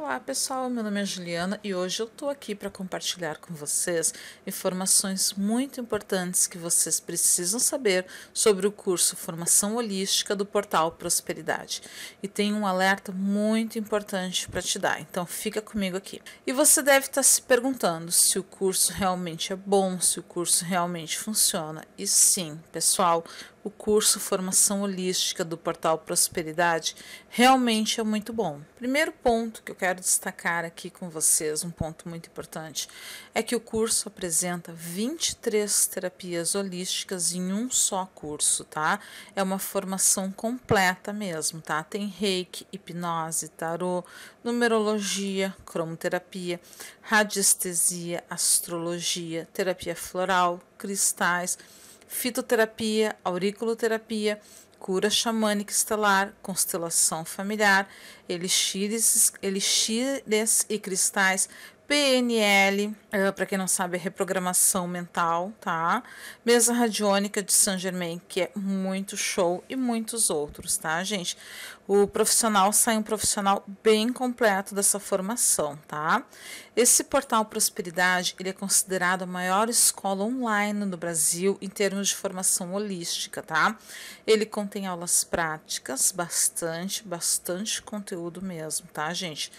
Olá pessoal, meu nome é Juliana e hoje eu estou aqui para compartilhar com vocês informações muito importantes que vocês precisam saber sobre o curso Formação Holística do portal Prosperidade. E tem um alerta muito importante para te dar, então fica comigo aqui. E você deve estar tá se perguntando se o curso realmente é bom, se o curso realmente funciona. E sim, pessoal, o curso Formação Holística do Portal Prosperidade realmente é muito bom. Primeiro ponto que eu quero destacar aqui com vocês, um ponto muito importante, é que o curso apresenta 23 terapias holísticas em um só curso, tá? É uma formação completa mesmo, tá? Tem reiki, hipnose, tarô, numerologia, cromoterapia, radiestesia, astrologia, terapia floral, cristais fitoterapia, auriculoterapia, cura xamânica estelar, constelação familiar, elixires, elixires e cristais, PNL, eh, para quem não sabe, é reprogramação mental, tá? Mesa radiônica de Saint Germain, que é muito show e muitos outros, tá, gente? O profissional sai um profissional bem completo dessa formação, tá? Esse portal Prosperidade, ele é considerado a maior escola online no Brasil em termos de formação holística, tá? Ele contém tem aulas práticas, bastante, bastante conteúdo mesmo, tá, gente?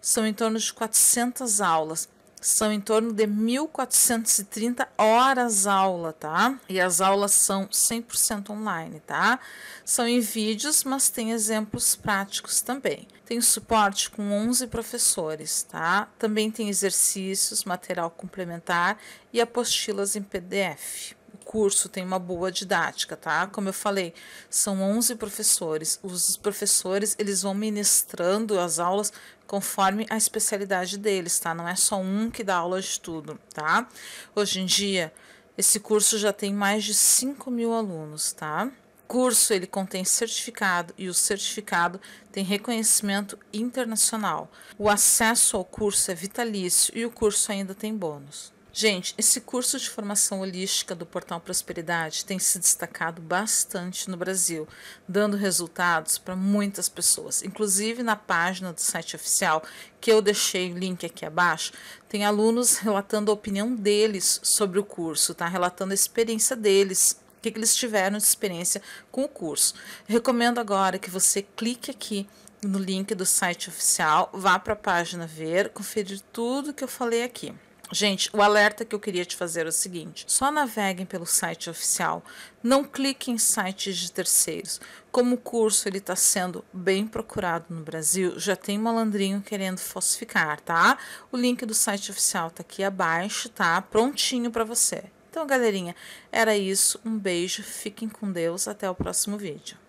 São em torno de 400 aulas. São em torno de 1.430 horas aula, tá? E as aulas são 100% online, tá? São em vídeos, mas tem exemplos práticos também. Tem suporte com 11 professores, tá? Também tem exercícios, material complementar e apostilas em PDF curso tem uma boa didática, tá? Como eu falei, são 11 professores. Os professores, eles vão ministrando as aulas conforme a especialidade deles, tá? Não é só um que dá aula de tudo, tá? Hoje em dia, esse curso já tem mais de 5 mil alunos, tá? O curso ele contém certificado e o certificado tem reconhecimento internacional. O acesso ao curso é vitalício e o curso ainda tem bônus. Gente, esse curso de formação holística do Portal Prosperidade tem se destacado bastante no Brasil, dando resultados para muitas pessoas. Inclusive na página do site oficial, que eu deixei o link aqui abaixo, tem alunos relatando a opinião deles sobre o curso, tá? Relatando a experiência deles que, que eles tiveram de experiência com o curso. Recomendo agora que você clique aqui no link do site oficial, vá para a página ver, conferir tudo que eu falei aqui. Gente, o alerta que eu queria te fazer é o seguinte: só naveguem pelo site oficial, não cliquem em sites de terceiros. Como o curso ele está sendo bem procurado no Brasil, já tem malandrinho querendo falsificar, tá? O link do site oficial está aqui abaixo, tá? Prontinho para você. Então, galerinha, era isso. Um beijo, fiquem com Deus, até o próximo vídeo.